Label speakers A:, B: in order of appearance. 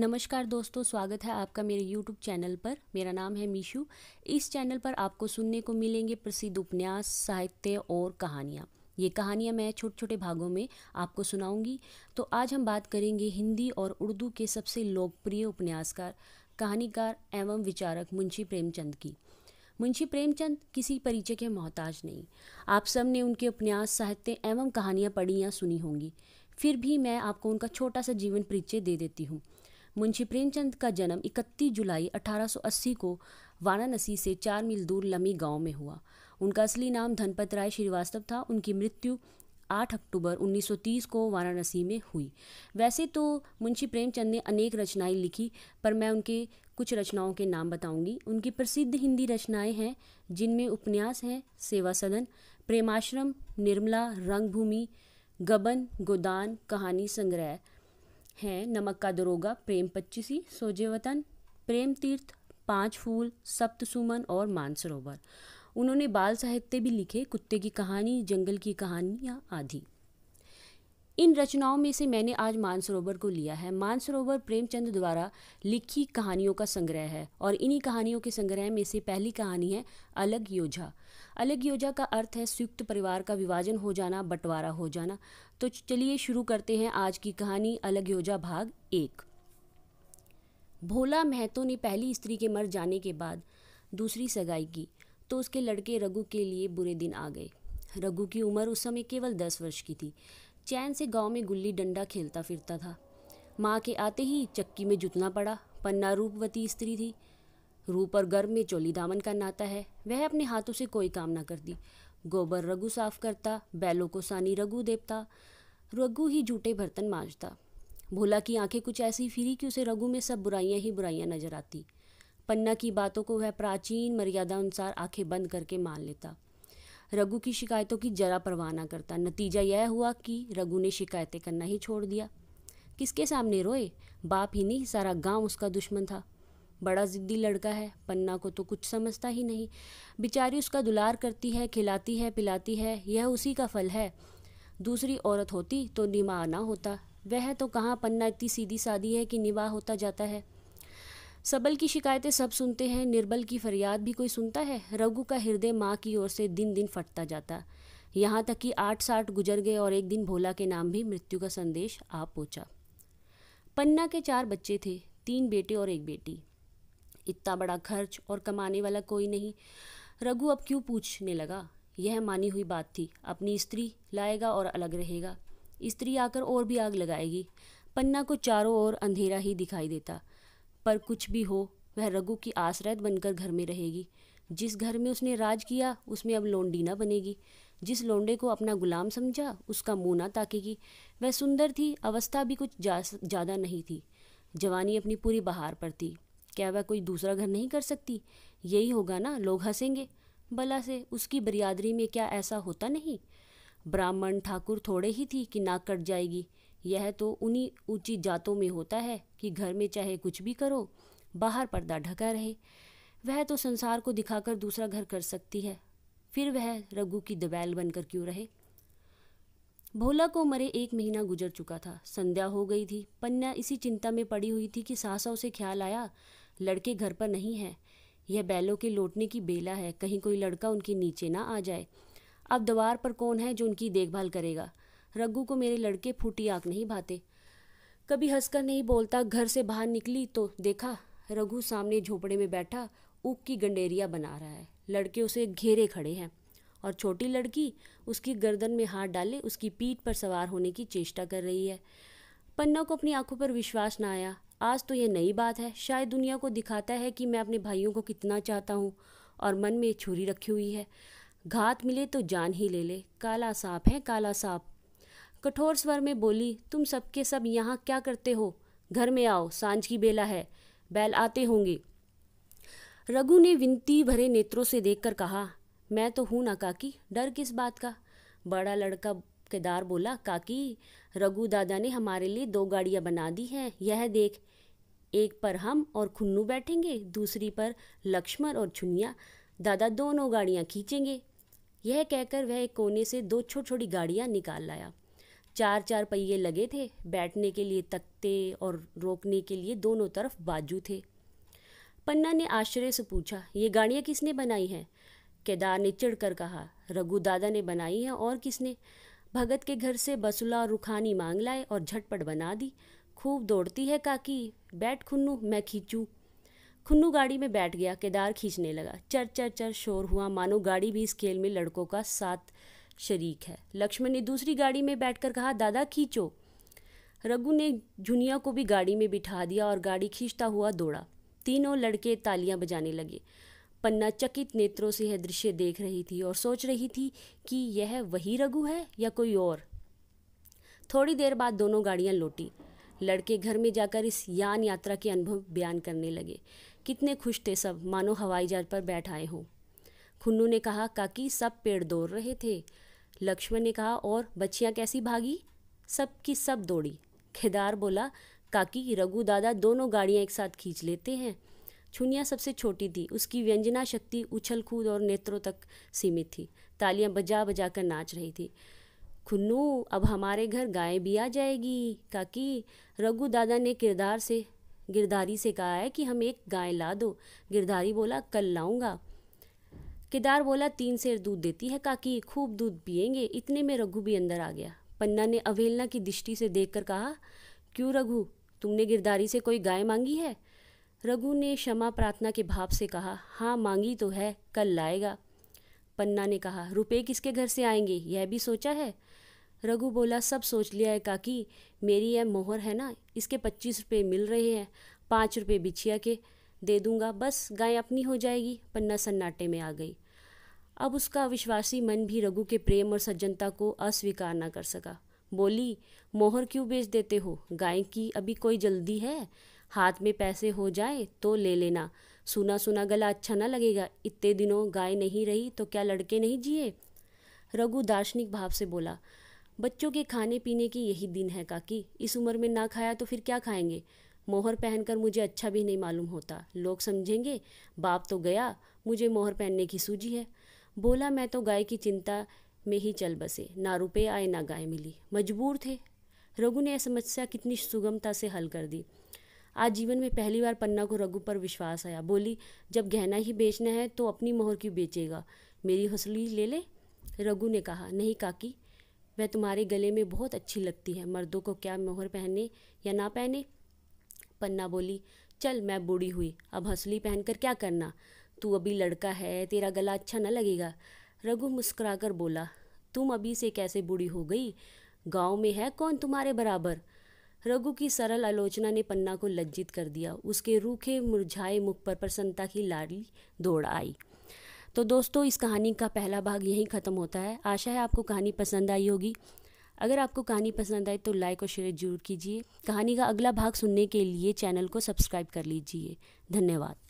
A: नमस्कार दोस्तों स्वागत है आपका मेरे YouTube चैनल पर मेरा नाम है मीशू इस चैनल पर आपको सुनने को मिलेंगे प्रसिद्ध उपन्यास साहित्य और कहानियाँ ये कहानियाँ मैं छोटे छोटे भागों में आपको सुनाऊंगी तो आज हम बात करेंगे हिंदी और उर्दू के सबसे लोकप्रिय उपन्यासकार कहानीकार एवं विचारक मुंशी प्रेमचंद की मुंशी प्रेमचंद किसी परिचय के मोहताज नहीं आप सब ने उनके उपन्यास साहित्य एवं कहानियाँ पढ़ी या सुनी होंगी फिर भी मैं आपको उनका छोटा सा जीवन परिचय दे देती हूँ मुंशी प्रेमचंद का जन्म 31 जुलाई 1880 को वाराणसी से चार मील दूर लमी गांव में हुआ उनका असली नाम धनपत राय श्रीवास्तव था उनकी मृत्यु 8 अक्टूबर 1930 को वाराणसी में हुई वैसे तो मुंशी प्रेमचंद ने अनेक रचनाएं लिखी पर मैं उनके कुछ रचनाओं के नाम बताऊंगी उनकी प्रसिद्ध हिंदी रचनाएं हैं जिनमें उपन्यास हैं सेवा सदन प्रेमाश्रम निर्मला रंगभूमि गबन गोदान कहानी संग्रह हैं नमक का दरोगा प्रेम पच्चीसी सोजे वतन प्रेम तीर्थ पाँच फूल सप्त सुमन और मानसरोवर उन्होंने बाल साहित्य भी लिखे कुत्ते की कहानी जंगल की कहानियाँ आदि इन रचनाओं में से मैंने आज मानसरोवर को लिया है मानसरोवर प्रेमचंद द्वारा लिखी कहानियों का संग्रह है और इन्हीं कहानियों के संग्रह में से पहली कहानी है अलग योजा अलग योजा का अर्थ है संयुक्त परिवार का विभाजन हो जाना बंटवारा हो जाना तो चलिए शुरू करते हैं आज की कहानी अलग योजा भाग एक भोला महतो ने पहली स्त्री के मर जाने के बाद दूसरी सगाई की तो उसके लड़के रघु के लिए बुरे दिन आ गए रघु की उम्र उस समय केवल दस वर्ष की थी चैन से गांव में गुल्ली डंडा खेलता फिरता था माँ के आते ही चक्की में जुतना पड़ा पन्ना रूपवती स्त्री थी रूप और गर्भ में चोली दामन का नाता है वह अपने हाथों से कोई काम ना करती गोबर रघु साफ करता बैलों को सानी रघु देवता रघु ही जूटे बर्तन मांजता भोला की आंखें कुछ ऐसी फिरी कि उसे रघु में सब बुराइयां ही बुराइयां नजर आती पन्ना की बातों को वह प्राचीन मर्यादा अनुसार आंखें बंद करके मान लेता रघु की शिकायतों की जरा परवाह ना करता नतीजा यह हुआ कि रघु ने शिकायतें करना ही छोड़ दिया किसके सामने रोए बाप ही नहीं सारा गांव उसका दुश्मन था बड़ा ज़िद्दी लड़का है पन्ना को तो कुछ समझता ही नहीं बेचारी उसका दुलार करती है खिलाती है पिलाती है यह उसी का फल है दूसरी औरत होती तो निमा ना होता वह तो कहाँ पन्ना इतनी सीधी सादी है कि निवाह होता जाता है सबल की शिकायतें सब सुनते हैं निर्बल की फरियाद भी कोई सुनता है रघु का हृदय माँ की ओर से दिन दिन फटता जाता यहाँ तक कि आठ साठ गुजर गए और एक दिन भोला के नाम भी मृत्यु का संदेश आ पहुँचा पन्ना के चार बच्चे थे तीन बेटे और एक बेटी इतना बड़ा खर्च और कमाने वाला कोई नहीं रघु अब क्यों पूछने लगा यह मानी हुई बात थी अपनी स्त्री लाएगा और अलग रहेगा स्त्री आकर और भी आग लगाएगी पन्ना को चारों ओर अंधेरा ही दिखाई देता पर कुछ भी हो वह रघु की आश्रयत बनकर घर में रहेगी जिस घर में उसने राज किया उसमें अब लोंडी ना बनेगी जिस लोंडे को अपना गुलाम समझा उसका मुँह ना ताकेगी वह सुंदर थी अवस्था भी कुछ ज़्यादा नहीं थी जवानी अपनी पूरी बहार पर थी क्या वह कोई दूसरा घर नहीं कर सकती यही होगा ना लोग हंसेंगे भला से उसकी बरियादरी में क्या ऐसा होता नहीं ब्राह्मण ठाकुर थोड़े ही थी कि नाक कट जाएगी यह तो उन्हीं ऊंची जातों में होता है कि घर में चाहे कुछ भी करो बाहर पर्दा ढका रहे वह तो संसार को दिखाकर दूसरा घर कर सकती है फिर वह रघु की दबैल बनकर क्यों रहे भोला को मरे एक महीना गुजर चुका था संध्या हो गई थी पन्ना इसी चिंता में पड़ी हुई थी कि सासा उसे ख्याल आया लड़के घर पर नहीं है यह बैलों के लौटने की बेला है कहीं कोई लड़का उनके नीचे ना आ जाए अब दीवार पर कौन है जो उनकी देखभाल करेगा रघु को मेरे लड़के फूटी आँख नहीं भाते कभी हंसकर नहीं बोलता घर से बाहर निकली तो देखा रघु सामने झोपड़े में बैठा ऊख की गंडेरिया बना रहा है लड़के उसे घेरे खड़े हैं और छोटी लड़की उसकी गर्दन में हाथ डाले उसकी पीठ पर सवार होने की चेष्टा कर रही है पन्ना को अपनी आंखों पर विश्वास ना आया आज तो यह नई बात है शायद दुनिया को दिखाता है कि मैं अपने भाइयों को कितना चाहता हूँ और मन में छुरी रखी हुई है घात मिले तो जान ही ले ले काला सांप है काला सांप कठोर स्वर में बोली तुम सबके सब, सब यहाँ क्या करते हो घर में आओ सांझ की बेला है बैल आते होंगे रघु ने विनती भरे नेत्रों से देखकर कहा मैं तो हूँ ना काकी डर किस बात का बड़ा लड़का केदार बोला काकी रघु दादा ने हमारे लिए दो गाड़ियाँ बना दी हैं यह देख एक पर हम और खुन्नू बैठेंगे दूसरी पर लक्ष्मण और छुनिया दादा दोनों गाड़ियाँ खींचेंगे यह कहकर वह एक कोने से दो छोटी छोटी गाड़ियाँ निकाल लाया चार चार पहिए लगे थे बैठने के लिए तख्ते और रोकने के लिए दोनों तरफ बाजू थे पन्ना ने आश्चर्य से पूछा ये गाड़ियाँ किसने बनाई हैं केदार ने कर कहा रघु दादा ने बनाई हैं और किसने भगत के घर से बसुला और रुखानी मांग लाए और झटपट बना दी खूब दौड़ती है काकी बैठ खुन्नू मैं खींचूँ खुन्नू गाड़ी में बैठ गया केदार खींचने लगा चर चर चर शोर हुआ मानो गाड़ी भी इस खेल में लड़कों का साथ शरीक है लक्ष्मण ने दूसरी गाड़ी में बैठकर कहा दादा खींचो रघु ने जुनिया को भी गाड़ी में बिठा दिया और गाड़ी खींचता हुआ दौड़ा तीनों लड़के तालियां बजाने लगे पन्ना चकित नेत्रों से यह दृश्य देख रही थी और सोच रही थी कि यह वही रघु है या कोई और थोड़ी देर बाद दोनों गाड़ियां लौटी लड़के घर में जाकर इस यान यात्रा के अनुभव बयान करने लगे कितने खुश थे सब मानो हवाई जहाज पर बैठ आए हों खुन्नू ने कहा काकी सब पेड़ दौड़ रहे थे लक्ष्मण ने कहा और बच्चियाँ कैसी भागी सब की सब दौड़ी खेदार बोला काकी रघु दादा दोनों गाड़ियाँ एक साथ खींच लेते हैं छुनिया सबसे छोटी थी उसकी व्यंजना शक्ति उछल कूद और नेत्रों तक सीमित थी तालियां बजा बजा कर नाच रही थी खुन्नू अब हमारे घर गाय भी आ जाएगी काकी रघु दादा ने किरदार से गिरधारी से कहा है कि हम एक गाय ला दो गिरधारी बोला कल लाऊंगा केदार बोला तीन सेर दूध देती है काकी खूब दूध पियेंगे इतने में रघु भी अंदर आ गया पन्ना ने अवहेलना की दृष्टि से देखकर कहा क्यों रघु तुमने गिरदारी से कोई गाय मांगी है रघु ने क्षमा प्रार्थना के भाव से कहा हाँ मांगी तो है कल लाएगा पन्ना ने कहा रुपए किसके घर से आएंगे यह भी सोचा है रघु बोला सब सोच लिया है काकी मेरी यह मोहर है ना इसके पच्चीस रुपये मिल रहे हैं पाँच रुपये बिछिया के दे दूंगा बस गाय अपनी हो जाएगी पन्ना सन्नाटे में आ गई अब उसका अविश्वासी मन भी रघु के प्रेम और सज्जनता को अस्वीकार ना कर सका बोली मोहर क्यों बेच देते हो गाय की अभी कोई जल्दी है हाथ में पैसे हो जाए तो ले लेना सुना सुना गला अच्छा ना लगेगा इतने दिनों गाय नहीं रही तो क्या लड़के नहीं जिए रघु दार्शनिक भाव से बोला बच्चों के खाने पीने की यही दिन है काकी इस उम्र में ना खाया तो फिर क्या खाएंगे मोहर पहनकर मुझे अच्छा भी नहीं मालूम होता लोग समझेंगे बाप तो गया मुझे मोहर पहनने की सूझी है बोला मैं तो गाय की चिंता में ही चल बसे ना रुपये आए ना गाय मिली मजबूर थे रघु ने यह समस्या कितनी सुगमता से हल कर दी आज जीवन में पहली बार पन्ना को रघु पर विश्वास आया बोली जब गहना ही बेचना है तो अपनी मोहर क्यों बेचेगा मेरी हौसली ले ले रघु ने कहा नहीं काकी वह तुम्हारे गले में बहुत अच्छी लगती है मर्दों को क्या मोहर पहने या ना पहने पन्ना बोली चल मैं बूढ़ी हुई अब हंसली पहनकर क्या करना तू अभी लड़का है तेरा गला अच्छा न लगेगा रघु मुस्कुराकर बोला तुम अभी से कैसे बूढ़ी हो गई गांव में है कौन तुम्हारे बराबर रघु की सरल आलोचना ने पन्ना को लज्जित कर दिया उसके रूखे मुरझाए मुख पर प्रसन्नता की लाली दौड़ आई तो दोस्तों इस कहानी का पहला भाग यहीं ख़त्म होता है आशा है आपको कहानी पसंद आई होगी अगर आपको कहानी पसंद आए तो लाइक और शेयर जरूर कीजिए कहानी का अगला भाग सुनने के लिए चैनल को सब्सक्राइब कर लीजिए धन्यवाद